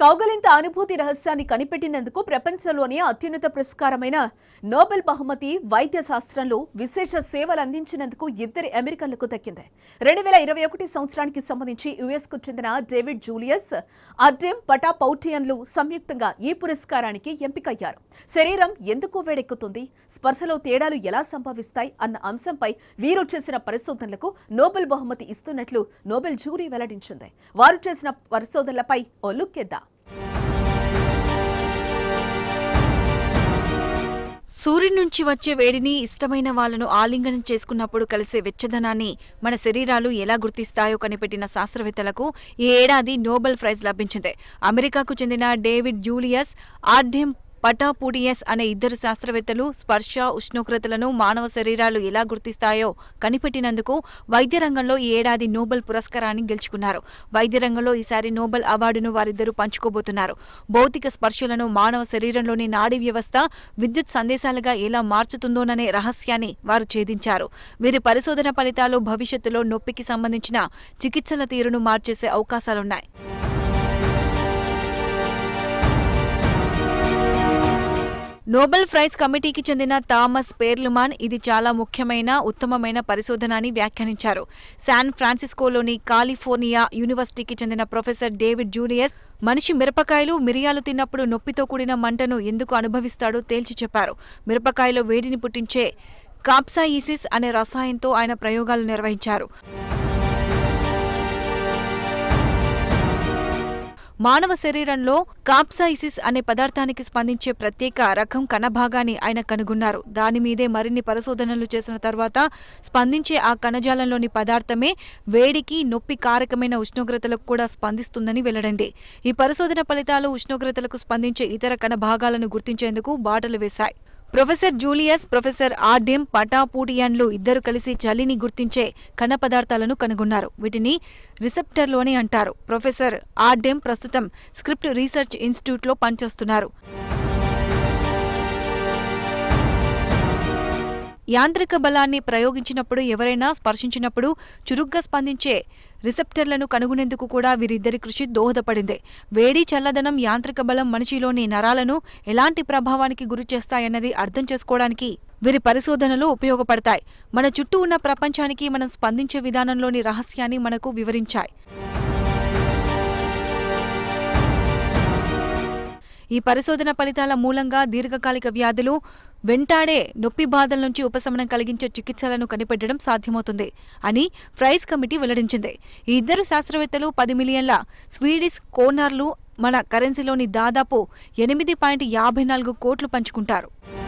కౌగలింత అనుభూతి రహస్యాన్ని కనిపెట్టినందుకు ప్రపంచంలోనే అత్యున్నత పురస్కారమైన నోబెల్ బహుమతి వైద్య శాస్త్రంలో విశేష సేవలు అందించినందుకు ఇద్దరు అమెరికన్లకు దక్కింది రెండు వేల ఇరవై ఒకటి సంవత్సరానికి సంబంధించి యుఎస్కు చెందిన డేవిడ్ జూలియస్ అద్దెం పటా పౌటియన్లు సంయుక్తంగా ఈ పురస్కారానికి ఎంపికయ్యారు శరీరం ఎందుకు వేడెక్కుతుంది స్పర్శలో తేడాలు ఎలా సంభవిస్తాయి అన్న అంశంపై వీరు చేసిన పరిశోధనలకు నోబెల్ బహుమతి ఇస్తున్నట్లు నోబెల్ జ్యూరీ వెల్లడించింది వారు చేసిన పరిశోధనలపై ఓ లుక్కేద్దాం సూర్యుడి నుంచి వచ్చే వేడిని ఇష్టమైన వాళ్లను ఆలింగనం చేసుకున్నప్పుడు కలిసే వెచ్చదనాన్ని మన శరీరాలు ఎలా గుర్తిస్తాయో కనిపెట్టిన శాస్త్రవేత్తలకు ఈ ఏడాది నోబెల్ ప్రైజ్ లభించింది అమెరికాకు చెందిన డేవిడ్ జూలియస్ ఆర్డెం పటాపూడియస్ అనే ఇద్దరు శాస్త్రవేత్తలు స్పర్శ ఉష్ణోగ్రతలను మానవ శరీరాలు ఎలా గుర్తిస్తాయో కనిపెట్టినందుకు వైద్య రంగంలో ఈ ఏడాది నోబెల్ పురస్కారాన్ని గెలుచుకున్నారు వైద్య రంగంలో ఈసారి నోబెల్ అవార్డును వారిద్దరూ పంచుకోబోతున్నారు భౌతిక స్పర్శలను మానవ శరీరంలోని నాడీ వ్యవస్థ విద్యుత్ సందేశాలుగా ఎలా మార్చుతుందోననే రహస్యాన్ని వారు ఛేదించారు వీరి పరిశోధన ఫలితాలు భవిష్యత్తులో నొప్పికి సంబంధించిన చికిత్సల తీరును మార్చేసే అవకాశాలున్నాయి నోబెల్ ప్రైజ్ కమిటీకి చెందిన థామస్ పేర్లుమాన్ ఇది చాలా ముఖ్యమైన ఉత్తమమైన పరిశోధన అని వ్యాఖ్యానించారు శాన్ ఫ్రాన్సిస్కోలోని కాలిఫోర్నియా యూనివర్సిటీకి చెందిన ప్రొఫెసర్ డేవిడ్ జూలియస్ మనిషి మిరపకాయలు మిరియాలు తిన్నప్పుడు నొప్పితో కూడిన మంటను ఎందుకు అనుభవిస్తాడో తేల్చి చెప్పారు మిరపకాయలో వేడిని పుట్టించే కాప్సాయిసిస్ అనే రసాయనంతో ఆయన ప్రయోగాలు నిర్వహించారు మానవ శరీరంలో కాప్సైసిస్ అనే పదార్థానికి స్పందించే ప్రత్యేక రకం కణభాగాన్ని ఆయన కనుగొన్నారు దాని మీదే మరిన్ని పరిశోధనలు చేసిన తర్వాత స్పందించే ఆ కణజాలంలోని పదార్థమే వేడికి నొప్పి కారకమైన ఉష్ణోగ్రతలకు కూడా స్పందిస్తుందని వెల్లడింది ఈ పరిశోధన ఫలితాలు ఉష్ణోగ్రతలకు స్పందించే ఇతర కణభాగాలను గుర్తించేందుకు బాటలు వేశాయి ప్రొఫెసర్ జూలియస్ ప్రొఫెసర్ ఆర్డెం పటాపూటియన్లు ఇద్దరు కలిసి చలిని గుర్తించే కణ పదార్థాలను కనుగొన్నారు వీటిని అని అంటారు ప్రొఫెసర్ ఆర్డెం ప్రస్తుతం స్క్రిప్ట్ రీసెర్చ్ ఇన్స్టిట్యూట్లో పనిచేస్తున్నారు యాంత్రిక బలాన్ని ప్రయోగించినప్పుడు ఎవరైనా స్పర్శించినప్పుడు చురుగ్గా స్పందించే రిసెప్టర్లను కనుగొనేందుకు కూడా వీరిద్దరి కృషి దోహదపడింది వేడి చల్లదనం యాంత్రిక బలం మనిషిలోని నరాలను ఎలాంటి ప్రభావానికి గురి చేస్తాయన్నది అర్థం చేసుకోవడానికి వీరి పరిశోధనలు ఉపయోగపడతాయి మన చుట్టూ ఉన్న ప్రపంచానికి మనం స్పందించే విధానంలోని రహస్యాన్ని మనకు వివరించాయి ఈ పరిశోధన ఫలితాల మూలంగా దీర్ఘకాలిక వ్యాధులు వెంటాడే నొప్పి బాధల నుంచి ఉపశమనం కలిగించే చికిత్సలను కనిపెట్టడం సాధ్యమవుతుంది అని ప్రైజ్ కమిటీ వెల్లడించింది ఈ ఇద్దరు శాస్త్రవేత్తలు పది మిలియన్ల స్వీడిష్ కోనర్లు మన కరెన్సీలోని దాదాపు ఎనిమిది పాయింట్ యాభై నాలుగు కోట్లు పంచుకుంటారు